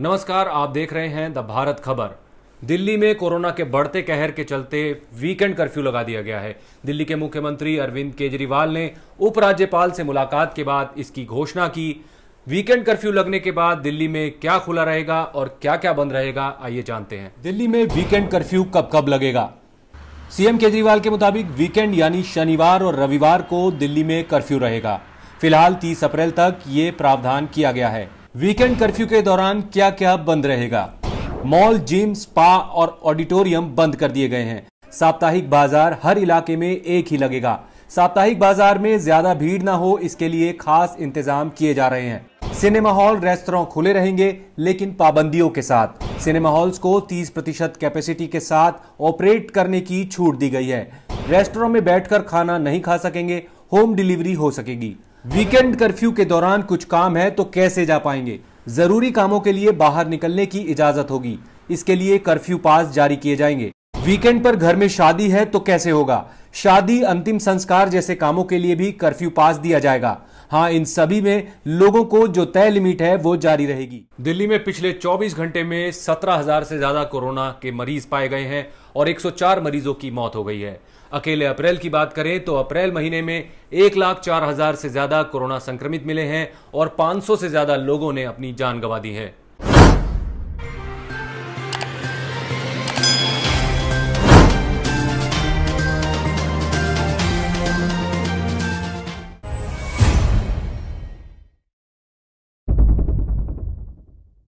नमस्कार आप देख रहे हैं द भारत खबर दिल्ली में कोरोना के बढ़ते कहर के चलते वीकेंड कर्फ्यू लगा दिया गया है दिल्ली के मुख्यमंत्री अरविंद केजरीवाल ने उपराज्यपाल से मुलाकात के बाद इसकी घोषणा की वीकेंड कर्फ्यू लगने के बाद दिल्ली में क्या खुला रहेगा और क्या क्या बंद रहेगा आइए जानते हैं दिल्ली में वीकेंड कर्फ्यू कब कब लगेगा सीएम केजरीवाल के मुताबिक वीकेंड यानी शनिवार और रविवार को दिल्ली में कर्फ्यू रहेगा फिलहाल 30 अप्रैल तक ये प्रावधान किया गया है वीकेंड कर्फ्यू के दौरान क्या क्या बंद रहेगा मॉल जिम स्पा और ऑडिटोरियम बंद कर दिए गए हैं साप्ताहिक बाजार हर इलाके में एक ही लगेगा साप्ताहिक बाजार में ज्यादा भीड़ ना हो इसके लिए खास इंतजाम किए जा रहे हैं सिनेमा हॉल रेस्तरा खुले रहेंगे लेकिन पाबंदियों के साथ सिनेमा हॉल्स को 30 प्रतिशत कैपेसिटी के साथ ऑपरेट करने की छूट दी गई है रेस्टोरों में बैठकर खाना नहीं खा सकेंगे होम डिलीवरी हो सकेगी वीकेंड कर्फ्यू के दौरान कुछ काम है तो कैसे जा पाएंगे जरूरी कामों के लिए बाहर निकलने की इजाजत होगी इसके लिए कर्फ्यू पास जारी किए जाएंगे वीकेंड पर घर में शादी है तो कैसे होगा शादी अंतिम संस्कार जैसे कामों के लिए भी कर्फ्यू पास दिया जाएगा हाँ इन सभी में लोगों को जो तय लिमिट है वो जारी रहेगी दिल्ली में पिछले 24 घंटे में 17,000 से ज्यादा कोरोना के मरीज पाए गए हैं और 104 मरीजों की मौत हो गई है अकेले अप्रैल की बात करें तो अप्रैल महीने में एक लाख चार हजार से ज्यादा कोरोना संक्रमित मिले हैं और 500 से ज्यादा लोगों ने अपनी जान गंवा दी है